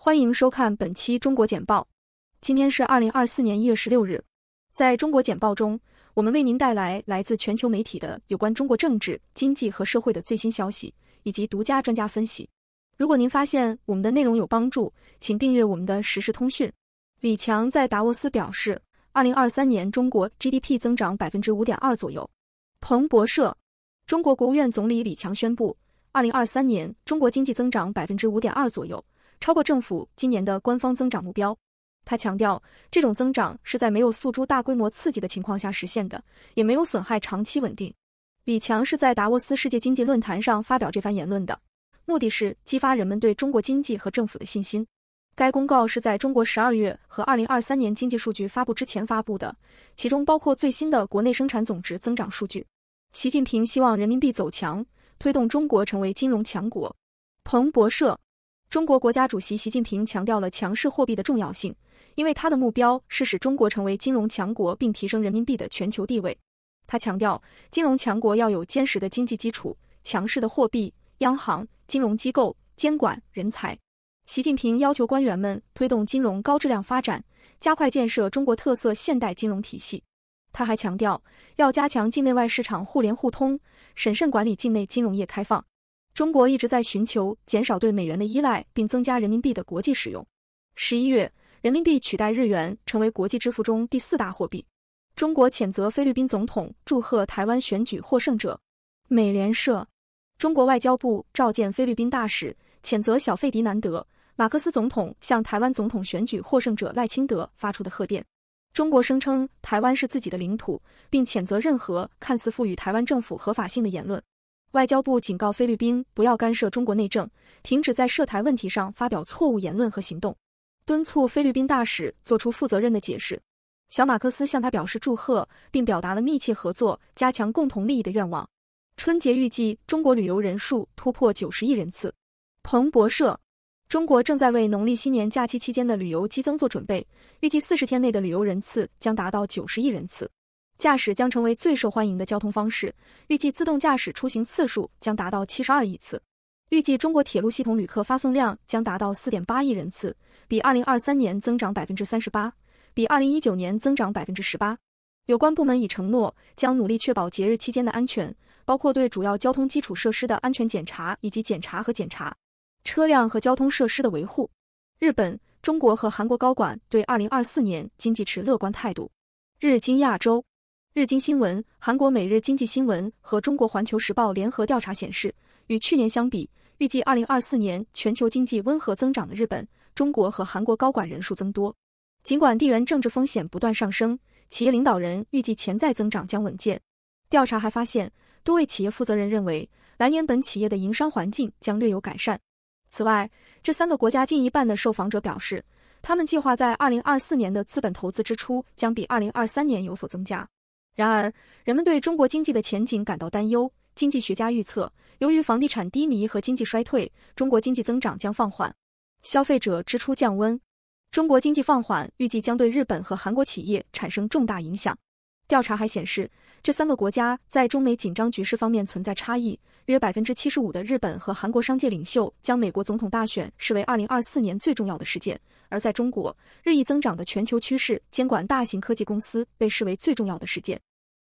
欢迎收看本期中国简报。今天是二零二四年一月十六日。在中国简报中，我们为您带来来自全球媒体的有关中国政治、经济和社会的最新消息以及独家专家分析。如果您发现我们的内容有帮助，请订阅我们的实时通讯。李强在达沃斯表示，二零二三年中国 GDP 增长百分之五点二左右。彭博社，中国国务院总理李强宣布，二零二三年中国经济增长百分之五点二左右。超过政府今年的官方增长目标，他强调，这种增长是在没有诉诸大规模刺激的情况下实现的，也没有损害长期稳定。李强是在达沃斯世界经济论坛上发表这番言论的，目的是激发人们对中国经济和政府的信心。该公告是在中国十二月和二零二三年经济数据发布之前发布的，其中包括最新的国内生产总值增长数据。习近平希望人民币走强，推动中国成为金融强国。彭博社。中国国家主席习近平强调了强势货币的重要性，因为他的目标是使中国成为金融强国，并提升人民币的全球地位。他强调，金融强国要有坚实的经济基础、强势的货币、央行、金融机构、监管人才。习近平要求官员们推动金融高质量发展，加快建设中国特色现代金融体系。他还强调，要加强境内外市场互联互通，审慎管理境内金融业开放。中国一直在寻求减少对美元的依赖，并增加人民币的国际使用。十一月，人民币取代日元成为国际支付中第四大货币。中国谴责菲律宾总统祝贺台湾选举获胜者。美联社，中国外交部召见菲律宾大使，谴责小费迪南德·马克思总统向台湾总统选举获胜者赖清德发出的贺电。中国声称台湾是自己的领土，并谴责任何看似赋予台湾政府合法性的言论。外交部警告菲律宾不要干涉中国内政，停止在涉台问题上发表错误言论和行动，敦促菲律宾大使做出负责任的解释。小马克思向他表示祝贺，并表达了密切合作、加强共同利益的愿望。春节预计中国旅游人数突破九十亿人次。彭博社，中国正在为农历新年假期期间的旅游激增做准备，预计四十天内的旅游人次将达到九十亿人次。驾驶将成为最受欢迎的交通方式，预计自动驾驶出行次数将达到七十二亿次。预计中国铁路系统旅客发送量将达到四点八亿人次，比二零二三年增长百分之三十八，比二零一九年增长百分之十八。有关部门已承诺将努力确保节日期间的安全，包括对主要交通基础设施的安全检查以及检查和检查车辆和交通设施的维护。日本、中国和韩国高管对二零二四年经济持乐观态度。日经亚洲。日经新闻、韩国《每日经济新闻》和中国《环球时报》联合调查显示，与去年相比，预计2024年全球经济温和增长的日本、中国和韩国高管人数增多。尽管地缘政治风险不断上升，企业领导人预计潜在增长将稳健。调查还发现，多位企业负责人认为，来年本企业的营商环境将略有改善。此外，这三个国家近一半的受访者表示，他们计划在2024年的资本投资支出将比2023年有所增加。然而，人们对中国经济的前景感到担忧。经济学家预测，由于房地产低迷和经济衰退，中国经济增长将放缓，消费者支出降温。中国经济放缓预计将对日本和韩国企业产生重大影响。调查还显示，这三个国家在中美紧张局势方面存在差异。约百分之七十五的日本和韩国商界领袖将美国总统大选视为二零二四年最重要的事件，而在中国，日益增长的全球趋势监管大型科技公司被视为最重要的事件。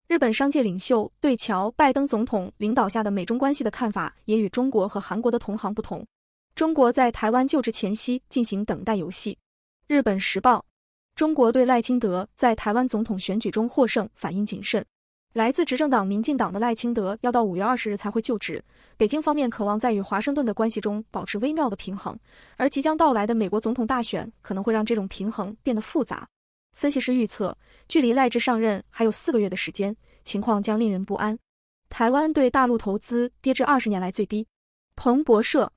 日本商界领袖对乔·拜登总统领导下的美中关系的看法也与中国和韩国的同行不同。中国在台湾就职前夕进行等待游戏。日本时报：中国对赖清德在台湾总统选举中获胜反应谨慎。来自执政党民进党的赖清德要到五月二十日才会就职。北京方面渴望在与华盛顿的关系中保持微妙的平衡，而即将到来的美国总统大选可能会让这种平衡变得复杂。分析师预测，距离赖智上任还有四个月的时间，情况将令人不安。台湾对大陆投资跌至二十年来最低。彭博社，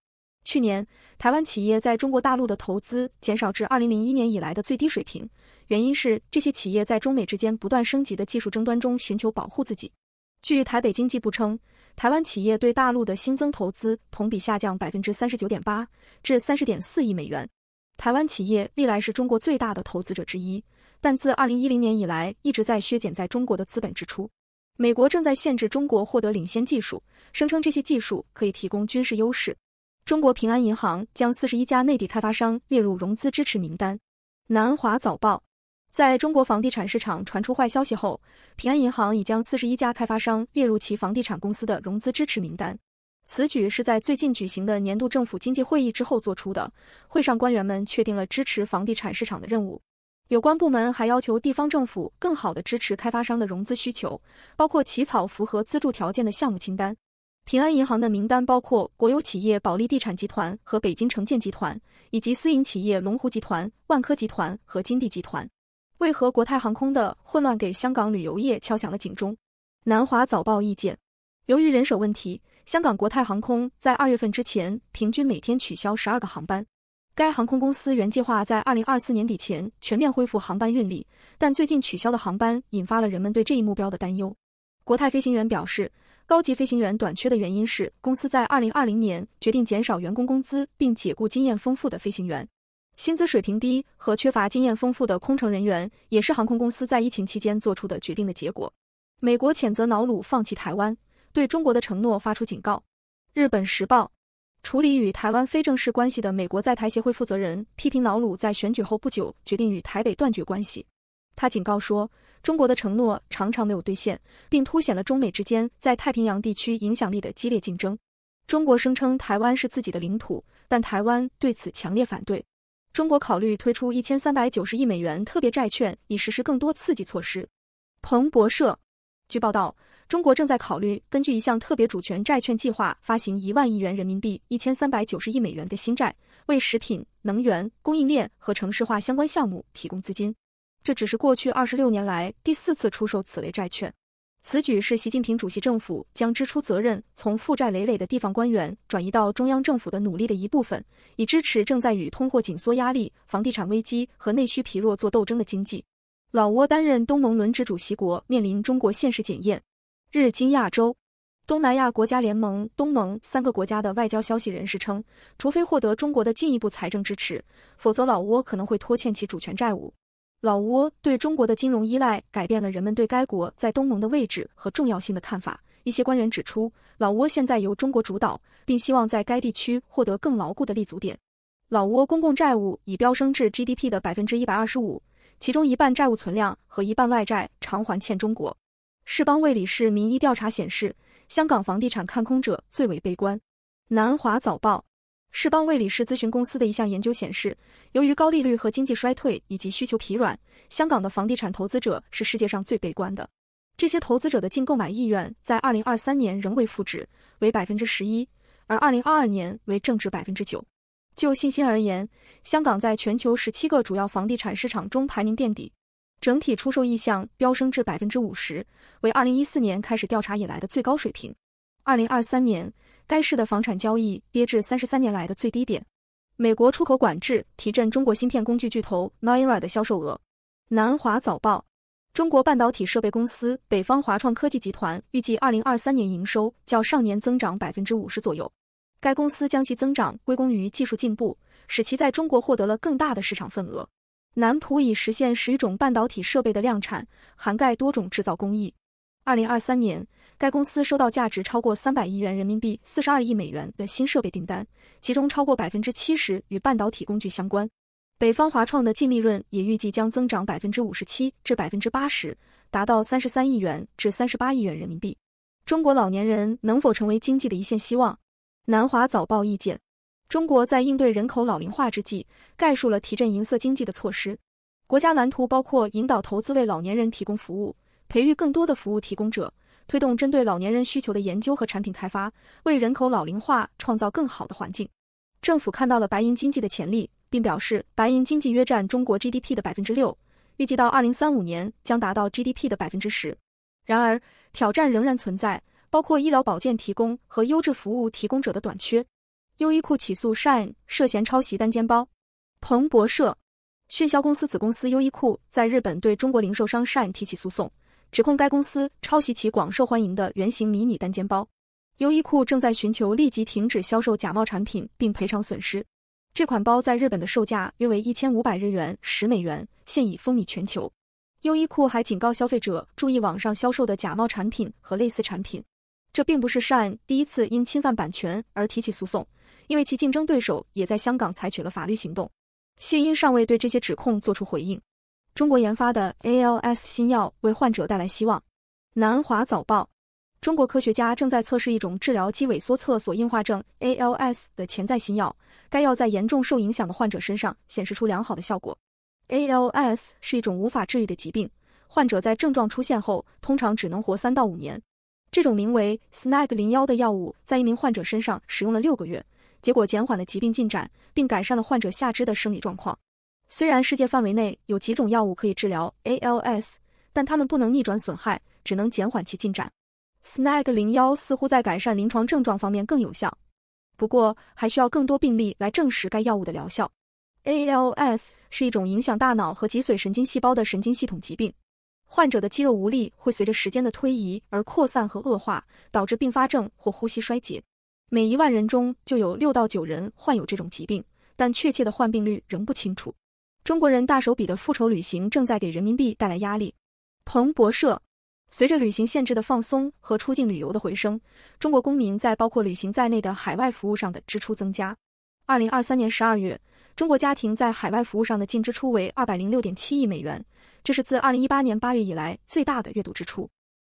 去年台湾企业在中国大陆的投资减少至二零零一年以来的最低水平，原因是这些企业在中美之间不断升级的技术争端中寻求保护自己。据台北经济部称，台湾企业对大陆的新增投资同比下降百分之三十九点八，至三十点四亿美元。台湾企业历来是中国最大的投资者之一。但自二零一零年以来，一直在削减在中国的资本支出。美国正在限制中国获得领先技术，声称这些技术可以提供军事优势。中国平安银行将四十一家内地开发商列入融资支持名单。南华早报：在中国房地产市场传出坏消息后，平安银行已将四十一家开发商列入其房地产公司的融资支持名单。此举是在最近举行的年度政府经济会议之后做出的，会上官员们确定了支持房地产市场的任务。有关部门还要求地方政府更好地支持开发商的融资需求，包括起草符合资助条件的项目清单。平安银行的名单包括国有企业保利地产集团和北京城建集团，以及私营企业龙湖集团、万科集团和金地集团。为何国泰航空的混乱给香港旅游业敲响了警钟？南华早报意见：由于人手问题，香港国泰航空在二月份之前平均每天取消十二个航班。该航空公司原计划在二零二四年底前全面恢复航班运力，但最近取消的航班引发了人们对这一目标的担忧。国泰飞行员表示，高级飞行员短缺的原因是公司在二零二零年决定减少员工工资，并解雇经验丰富的飞行员。薪资水平低和缺乏经验丰富的空乘人员也是航空公司在疫情期间做出的决定的结果。美国谴责瑙鲁放弃台湾，对中国的承诺发出警告。日本时报。处理与台湾非正式关系的美国在台协会负责人批评瑙鲁在选举后不久决定与台北断绝关系。他警告说，中国的承诺常常没有兑现，并凸显了中美之间在太平洋地区影响力的激烈竞争。中国声称台湾是自己的领土，但台湾对此强烈反对。中国考虑推出一千三百九十亿美元特别债券，以实施更多刺激措施。彭博社，据报道。中国正在考虑根据一项特别主权债券计划发行一万亿元人民币、一千三百九十亿美元的新债，为食品、能源供应链和城市化相关项目提供资金。这只是过去二十六年来第四次出售此类债券。此举是习近平主席政府将支出责任从负债累累的地方官员转移到中央政府的努力的一部分，以支持正在与通货紧缩压力、房地产危机和内需疲弱做斗争的经济。老挝担任东盟轮值主席国，面临中国现实检验。日经亚洲、东南亚国家联盟（东盟）三个国家的外交消息人士称，除非获得中国的进一步财政支持，否则老挝可能会拖欠其主权债务。老挝对中国的金融依赖改变了人们对该国在东盟的位置和重要性的看法。一些官员指出，老挝现在由中国主导，并希望在该地区获得更牢固的立足点。老挝公共债务已飙升至 GDP 的百分之一百二十五，其中一半债务存量和一半外债偿还欠中国。世邦魏理仕民意调查显示，香港房地产看空者最为悲观。南华早报，世邦魏理仕咨询公司的一项研究显示，由于高利率和经济衰退以及需求疲软，香港的房地产投资者是世界上最悲观的。这些投资者的净购买意愿在2023年仍为负值，为百分之十一，而2022年为正值百分之九。就信心而言，香港在全球十七个主要房地产市场中排名垫底。整体出售意向飙升至百分之五十，为二零一四年开始调查以来的最高水平。二零二三年，该市的房产交易跌至三十三年来的最低点。美国出口管制提振中国芯片工具巨头 n i r a 的销售额。南华早报：中国半导体设备公司北方华创科技集团预计，二零二三年营收较上年增长百分之五十左右。该公司将其增长归功于技术进步，使其在中国获得了更大的市场份额。南普已实现十余种半导体设备的量产，涵盖多种制造工艺。二零二三年，该公司收到价值超过三百亿元人民币、四十二亿美元的新设备订单，其中超过百分之七十与半导体工具相关。北方华创的净利润也预计将增长百分之五十七至百分之八十，达到三十三亿元至三十八亿元人民币。中国老年人能否成为经济的一线希望？南华早报意见。中国在应对人口老龄化之际，概述了提振银色经济的措施。国家蓝图包括引导投资为老年人提供服务，培育更多的服务提供者，推动针对老年人需求的研究和产品开发，为人口老龄化创造更好的环境。政府看到了白银经济的潜力，并表示白银经济约占中国 GDP 的百分之六，预计到二零三五年将达到 GDP 的百分之十。然而，挑战仍然存在，包括医疗保健提供和优质服务提供者的短缺。优衣库起诉 Shine 涉嫌抄袭单肩包。彭博社，迅销公司子公司优衣库在日本对中国零售商 Shine 提起诉讼，指控该公司抄袭其广受欢迎的圆形迷你单肩包。优衣库正在寻求立即停止销售假冒产品并赔偿损失。这款包在日本的售价约为一千五百日元（十美元），现已风靡全球。优衣库还警告消费者注意网上销售的假冒产品和类似产品。这并不是善第一次因侵犯版权而提起诉讼，因为其竞争对手也在香港采取了法律行动。谢英尚未对这些指控作出回应。中国研发的 ALS 新药为患者带来希望。南华早报：中国科学家正在测试一种治疗肌萎缩侧索硬化症 （ALS） 的潜在新药，该药在严重受影响的患者身上显示出良好的效果。ALS 是一种无法治愈的疾病，患者在症状出现后通常只能活三到五年。这种名为 Snag 零幺的药物，在一名患者身上使用了六个月，结果减缓了疾病进展，并改善了患者下肢的生理状况。虽然世界范围内有几种药物可以治疗 ALS，但它们不能逆转损害，只能减缓其进展。Snag 零幺似乎在改善临床症状方面更有效，不过还需要更多病例来证实该药物的疗效。ALS 是一种影响大脑和脊髓神经细胞的神经系统疾病。患者的肌肉无力会随着时间的推移而扩散和恶化，导致并发症或呼吸衰竭。每一万人中就有六到九人患有这种疾病，但确切的患病率仍不清楚。中国人大手笔的复仇旅行正在给人民币带来压力。彭博社，随着旅行限制的放松和出境旅游的回升，中国公民在包括旅行在内的海外服务上的支出增加。二零二三年十二月，中国家庭在海外服务上的净支出为二百零六点七亿美元。这是自二零一八年八月以来最大的月度支出。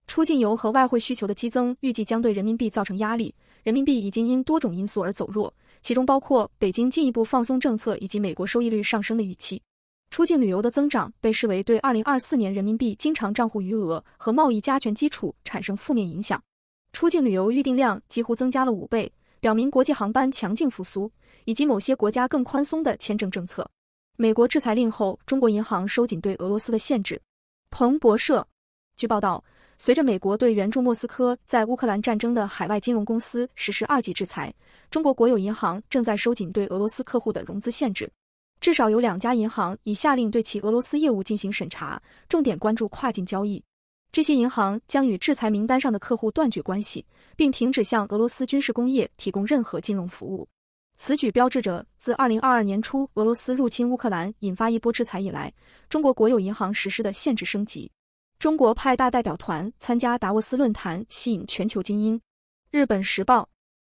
出境游和外汇需求的激增预计将对人民币造成压力。人民币已经因多种因素而走弱，其中包括北京进一步放松政策以及美国收益率上升的预期。出境旅游的增长被视为对二零二四年人民币经常账户余额和贸易加权基础产生负面影响。出境旅游预订量几乎增加了五倍，表明国际航班强劲复苏以及某些国家更宽松的签证政策。美国制裁令后，中国银行收紧对俄罗斯的限制。彭博社，据报道，随着美国对援助莫斯科在乌克兰战争的海外金融公司实施二级制裁，中国国有银行正在收紧对俄罗斯客户的融资限制。至少有两家银行已下令对其俄罗斯业务进行审查，重点关注跨境交易。这些银行将与制裁名单上的客户断绝关系，并停止向俄罗斯军事工业提供任何金融服务。此举标志着自二零二二年初俄罗斯入侵乌克兰引发一波制裁以来，中国国有银行实施的限制升级。中国派大代表团参加达沃斯论坛，吸引全球精英。日本时报。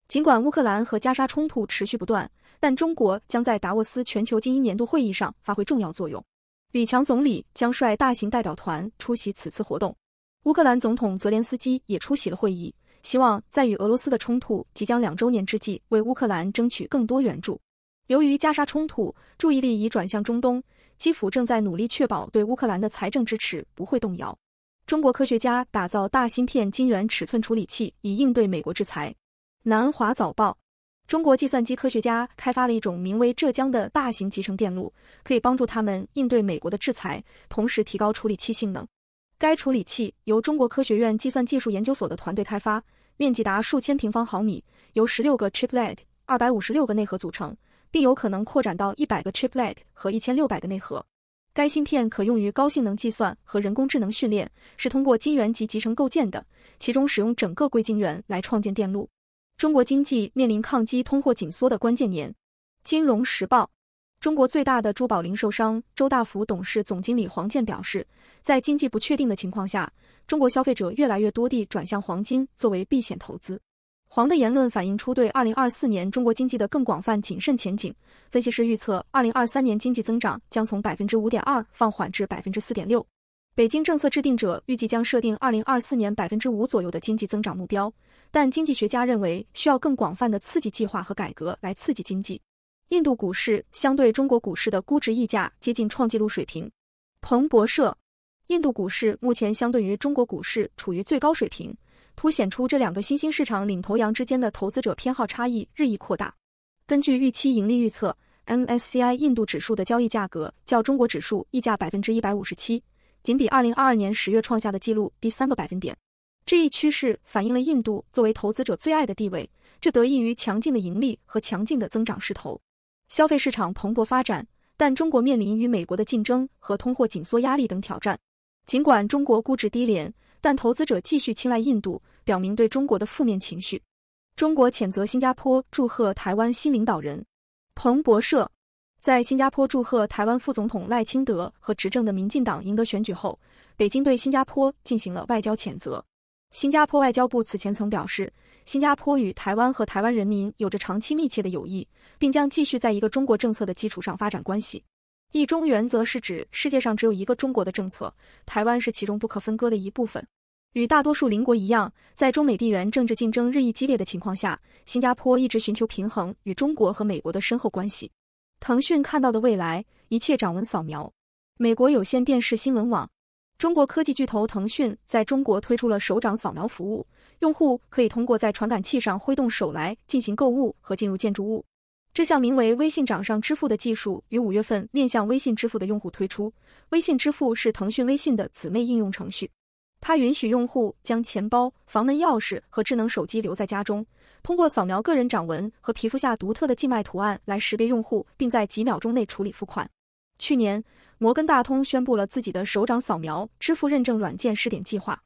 尽管乌克兰和加沙冲突持续不断，但中国将在达沃斯全球精英年度会议上发挥重要作用。李强总理将率大型代表团出席此次活动。乌克兰总统泽连斯基也出席了会议。希望在与俄罗斯的冲突即将两周年之际，为乌克兰争取更多援助。由于加沙冲突，注意力已转向中东。基辅正在努力确保对乌克兰的财政支持不会动摇。中国科学家打造大芯片晶圆尺寸处理器，以应对美国制裁。南华早报：中国计算机科学家开发了一种名为“浙江”的大型集成电路，可以帮助他们应对美国的制裁，同时提高处理器性能。该处理器由中国科学院计算技术研究所的团队开发。面积达数千平方毫米，由十六个 chiplet、二百五十六个内核组成，并有可能扩展到一百个 chiplet 和一千六百个内核。该芯片可用于高性能计算和人工智能训练，是通过晶圆级集成构建的，其中使用整个硅晶圆来创建电路。中国经济面临抗击通货紧缩的关键年。金融时报。中国最大的珠宝零售商周大福董事总经理黄健表示，在经济不确定的情况下，中国消费者越来越多地转向黄金作为避险投资。黄的言论反映出对2024年中国经济的更广泛谨慎前景。分析师预测，2023年经济增长将从5.2%放缓至4.6%。北京政策制定者预计将设定2024年5%左右的经济增长目标，但经济学家认为需要更广泛的刺激计划和改革来刺激经济。印度股市相对中国股市的估值溢价接近创纪录水平。彭博社，印度股市目前相对于中国股市处于最高水平，凸显出这两个新兴市场领头羊之间的投资者偏好差异日益扩大。根据预期盈利预测 m S C I 印度指数的交易价格较中国指数溢价百分之一百五十七，仅比二零二二年十月创下的记录低三个百分点。这一趋势反映了印度作为投资者最爱的地位，这得益于强劲的盈利和强劲的增长势头。消费市场蓬勃发展，但中国面临与美国的竞争和通货紧缩压力等挑战。尽管中国估值低廉，但投资者继续青睐印度，表明对中国的负面情绪。中国谴责新加坡，祝贺台湾新领导人。彭博社在新加坡祝贺台湾副总统赖清德和执政的民进党赢得选举后，北京对新加坡进行了外交谴责。新加坡外交部此前曾表示。新加坡与台湾和台湾人民有着长期密切的友谊，并将继续在一个中国政策的基础上发展关系。一中原则是指世界上只有一个中国的政策，台湾是其中不可分割的一部分。与大多数邻国一样，在中美地缘政治竞争日益激烈的情况下，新加坡一直寻求平衡与中国和美国的深厚关系。腾讯看到的未来，一切掌纹扫描。美国有线电视新闻网，中国科技巨头腾讯在中国推出了手掌扫描服务。用户可以通过在传感器上挥动手来进行购物和进入建筑物。这项名为微信掌上支付的技术于五月份面向微信支付的用户推出。微信支付是腾讯微信的姊妹应用程序，它允许用户将钱包、房门钥匙和智能手机留在家中，通过扫描个人掌纹和皮肤下独特的静脉图案来识别用户，并在几秒钟内处理付款。去年，摩根大通宣布了自己的手掌扫描支付认证软件试点计划。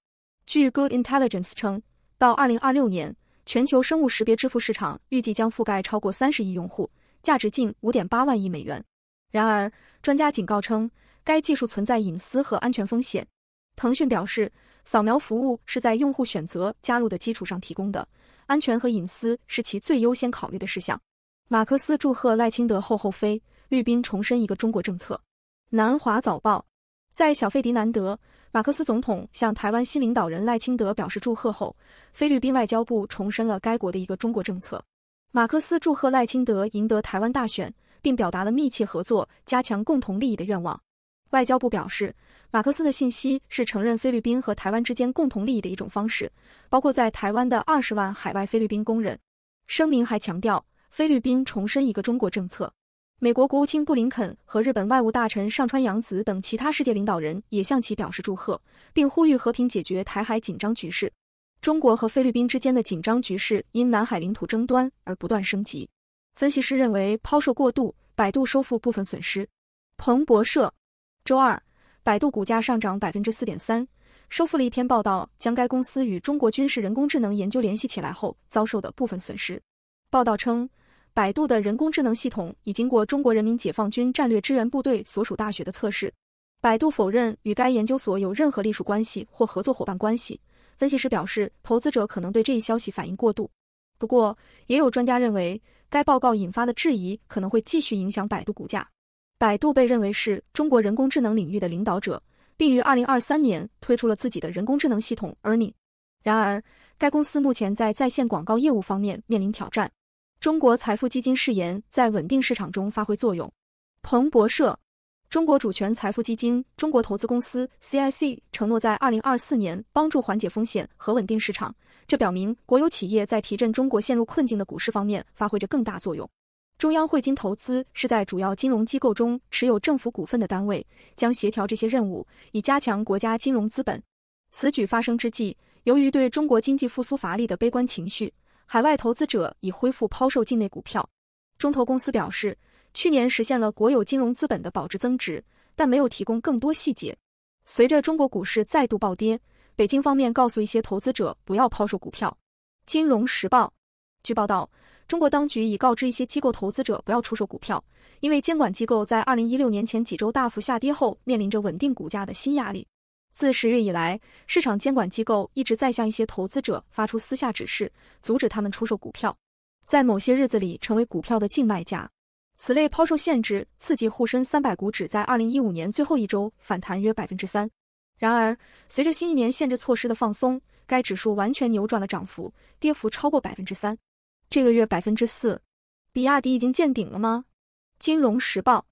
据 Good Intelligence 称。到二零二六年，全球生物识别支付市场预计将覆盖超过三十亿用户，价值近五点八万亿美元。然而，专家警告称，该技术存在隐私和安全风险。腾讯表示，扫描服务是在用户选择加入的基础上提供的，安全和隐私是其最优先考虑的事项。马克思祝贺赖清德后，后妃绿宾重申一个中国政策。南华早报在小费迪南德。马克思总统向台湾新领导人赖清德表示祝贺后，菲律宾外交部重申了该国的一个中国政策。马克思祝贺赖清德赢得台湾大选，并表达了密切合作、加强共同利益的愿望。外交部表示，马克思的信息是承认菲律宾和台湾之间共同利益的一种方式，包括在台湾的二十万海外菲律宾工人。声明还强调，菲律宾重申一个中国政策。美国国务卿布林肯和日本外务大臣上川洋子等其他世界领导人也向其表示祝贺，并呼吁和平解决台海紧张局势。中国和菲律宾之间的紧张局势因南海领土争端而不断升级。分析师认为，抛售过度，百度收复部分损失。彭博社周二，百度股价上涨百分之四点三，收复了一篇报道将该公司与中国军事人工智能研究联系起来后遭受的部分损失。报道称。百度的人工智能系统已经过中国人民解放军战略支援部队所属大学的测试。百度否认与该研究所有任何隶属关系或合作伙伴关系。分析师表示，投资者可能对这一消息反应过度。不过，也有专家认为，该报告引发的质疑可能会继续影响百度股价。百度被认为是中国人工智能领域的领导者，并于二零二三年推出了自己的人工智能系统 ERNIE。然而，该公司目前在在线广告业务方面面临挑战。中国财富基金誓言在稳定市场中发挥作用。彭博社，中国主权财富基金中国投资公司 CIC 承诺在二零二四年帮助缓解风险和稳定市场，这表明国有企业在提振中国陷入困境的股市方面发挥着更大作用。中央汇金投资是在主要金融机构中持有政府股份的单位，将协调这些任务以加强国家金融资本。此举发生之际，由于对中国经济复苏乏力的悲观情绪。海外投资者已恢复抛售境内股票，中投公司表示，去年实现了国有金融资本的保值增值，但没有提供更多细节。随着中国股市再度暴跌，北京方面告诉一些投资者不要抛售股票。金融时报据报道，中国当局已告知一些机构投资者不要出售股票，因为监管机构在2016年前几周大幅下跌后，面临着稳定股价的新压力。自十月以来，市场监管机构一直在向一些投资者发出私下指示，阻止他们出售股票，在某些日子里成为股票的净卖家。此类抛售限制刺激沪深三百股指在二零一五年最后一周反弹约百分之三。然而，随着新一年限制措施的放松，该指数完全扭转了涨幅，跌幅超过百分之三。这个月百分之四，比亚迪已经见顶了吗？金融时报。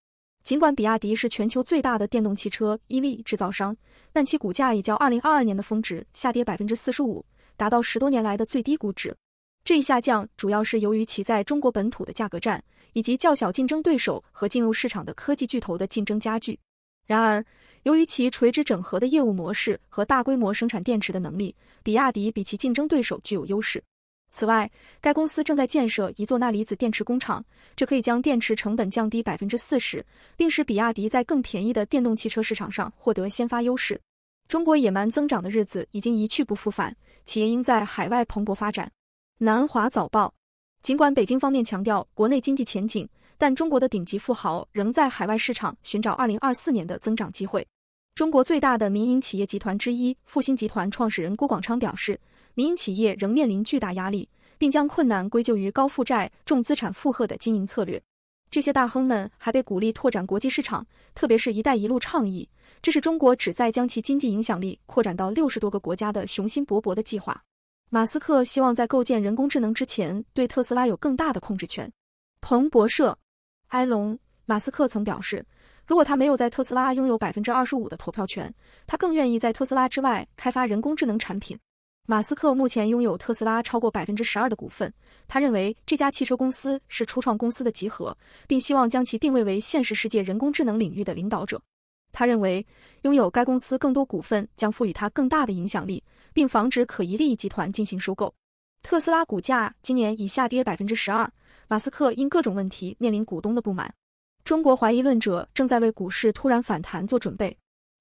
尽管比亚迪是全球最大的电动汽车 EV 制造商，但其股价已较2022年的峰值下跌百分之四十五，达到十多年来的最低估值。这一下降主要是由于其在中国本土的价格战，以及较小竞争对手和进入市场的科技巨头的竞争加剧。然而，由于其垂直整合的业务模式和大规模生产电池的能力，比亚迪比其竞争对手具有优势。此外，该公司正在建设一座钠离子电池工厂，这可以将电池成本降低百分之四十，并使比亚迪在更便宜的电动汽车市场上获得先发优势。中国野蛮增长的日子已经一去不复返，企业应在海外蓬勃发展。南华早报。尽管北京方面强调国内经济前景，但中国的顶级富豪仍在海外市场寻找二零二四年的增长机会。中国最大的民营企业集团之一复星集团创始人郭广昌表示。民营企业仍面临巨大压力，并将困难归咎于高负债、重资产负荷的经营策略。这些大亨们还被鼓励拓展国际市场，特别是“一带一路”倡议。这是中国旨在将其经济影响力扩展到六十多个国家的雄心勃勃的计划。马斯克希望在构建人工智能之前，对特斯拉有更大的控制权。彭博社，埃隆·马斯克曾表示，如果他没有在特斯拉拥有百分之二十五的投票权，他更愿意在特斯拉之外开发人工智能产品。马斯克目前拥有特斯拉超过百分之十二的股份。他认为这家汽车公司是初创公司的集合，并希望将其定位为现实世界人工智能领域的领导者。他认为拥有该公司更多股份将赋予他更大的影响力，并防止可疑利益集团进行收购。特斯拉股价今年已下跌百分之十二。马斯克因各种问题面临股东的不满。中国怀疑论者正在为股市突然反弹做准备。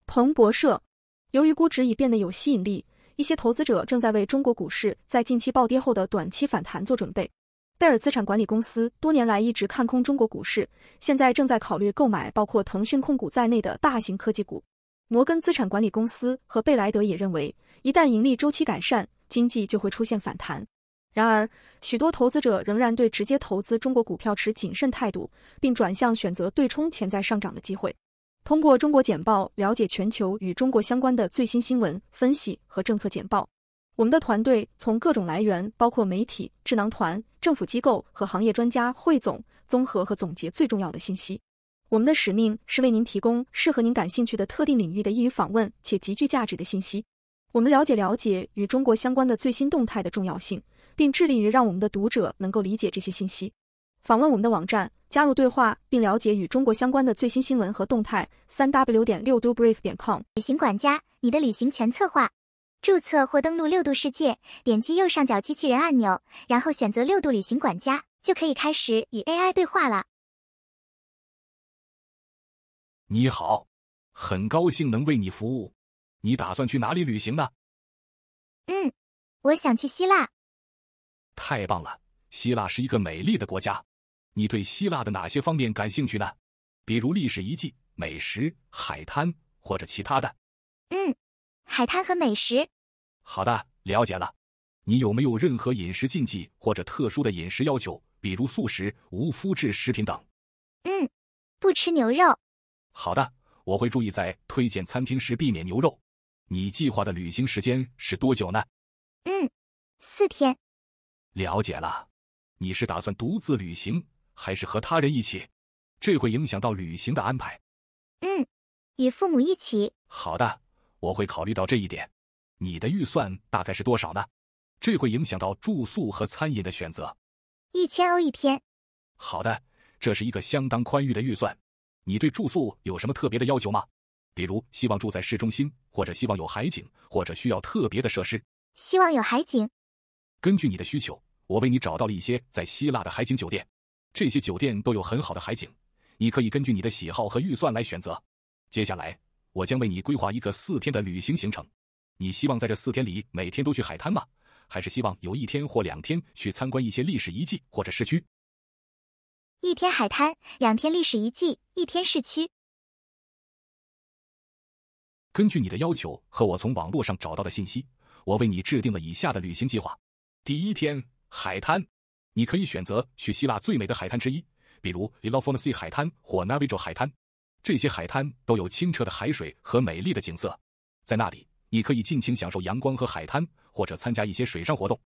彭博社，由于估值已变得有吸引力。一些投资者正在为中国股市在近期暴跌后的短期反弹做准备。贝尔资产管理公司多年来一直看空中国股市，现在正在考虑购买包括腾讯控股在内的大型科技股。摩根资产管理公司和贝莱德也认为，一旦盈利周期改善，经济就会出现反弹。然而，许多投资者仍然对直接投资中国股票持谨慎态度，并转向选择对冲潜在上涨的机会。通过中国简报了解全球与中国相关的最新新闻分析和政策简报。我们的团队从各种来源，包括媒体、智囊团、政府机构和行业专家，汇总、综合和总结最重要的信息。我们的使命是为您提供适合您感兴趣的特定领域的易于访问且极具价值的信息。我们了解了解与中国相关的最新动态的重要性，并致力于让我们的读者能够理解这些信息。访问我们的网站。加入对话，并了解与中国相关的最新新闻和动态。三 w 点六度 brief 点 com 旅行管家，你的旅行全策划。注册或登录六度世界，点击右上角机器人按钮，然后选择六度旅行管家，就可以开始与 AI 对话了。你好，很高兴能为你服务。你打算去哪里旅行呢？嗯，我想去希腊。太棒了，希腊是一个美丽的国家。你对希腊的哪些方面感兴趣呢？比如历史遗迹、美食、海滩或者其他的？嗯，海滩和美食。好的，了解了。你有没有任何饮食禁忌或者特殊的饮食要求？比如素食、无麸质食品等？嗯，不吃牛肉。好的，我会注意在推荐餐厅时避免牛肉。你计划的旅行时间是多久呢？嗯，四天。了解了。你是打算独自旅行？还是和他人一起，这会影响到旅行的安排。嗯，与父母一起。好的，我会考虑到这一点。你的预算大概是多少呢？这会影响到住宿和餐饮的选择。一千欧一天。好的，这是一个相当宽裕的预算。你对住宿有什么特别的要求吗？比如希望住在市中心，或者希望有海景，或者需要特别的设施？希望有海景。根据你的需求，我为你找到了一些在希腊的海景酒店。这些酒店都有很好的海景，你可以根据你的喜好和预算来选择。接下来，我将为你规划一个四天的旅行行程。你希望在这四天里每天都去海滩吗？还是希望有一天或两天去参观一些历史遗迹或者市区？一天海滩，两天历史遗迹，一天市区。根据你的要求和我从网络上找到的信息，我为你制定了以下的旅行计划：第一天，海滩。你可以选择去希腊最美的海滩之一，比如 e l o p t h e r i 海滩或 Navijo 海滩。这些海滩都有清澈的海水和美丽的景色。在那里，你可以尽情享受阳光和海滩，或者参加一些水上活动。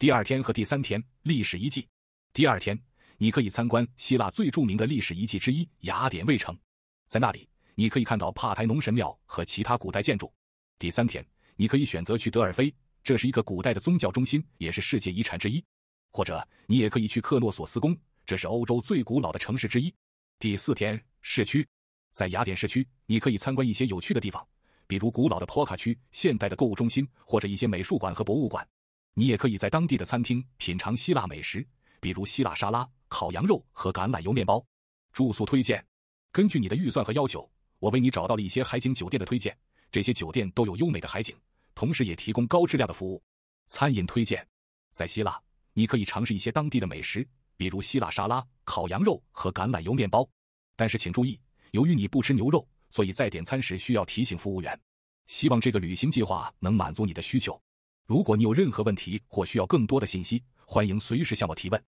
第二天和第三天，历史遗迹。第二天，你可以参观希腊最著名的历史遗迹之一雅典卫城。在那里，你可以看到帕台农神庙和其他古代建筑。第三天，你可以选择去德尔菲，这是一个古代的宗教中心，也是世界遗产之一。或者你也可以去克诺索斯宫，这是欧洲最古老的城市之一。第四天，市区，在雅典市区，你可以参观一些有趣的地方，比如古老的坡卡区、现代的购物中心或者一些美术馆和博物馆。你也可以在当地的餐厅品尝希腊美食，比如希腊沙拉、烤羊肉和橄榄油面包。住宿推荐，根据你的预算和要求，我为你找到了一些海景酒店的推荐，这些酒店都有优美的海景，同时也提供高质量的服务。餐饮推荐，在希腊。你可以尝试一些当地的美食，比如希腊沙拉、烤羊肉和橄榄油面包。但是请注意，由于你不吃牛肉，所以在点餐时需要提醒服务员。希望这个旅行计划能满足你的需求。如果你有任何问题或需要更多的信息，欢迎随时向我提问。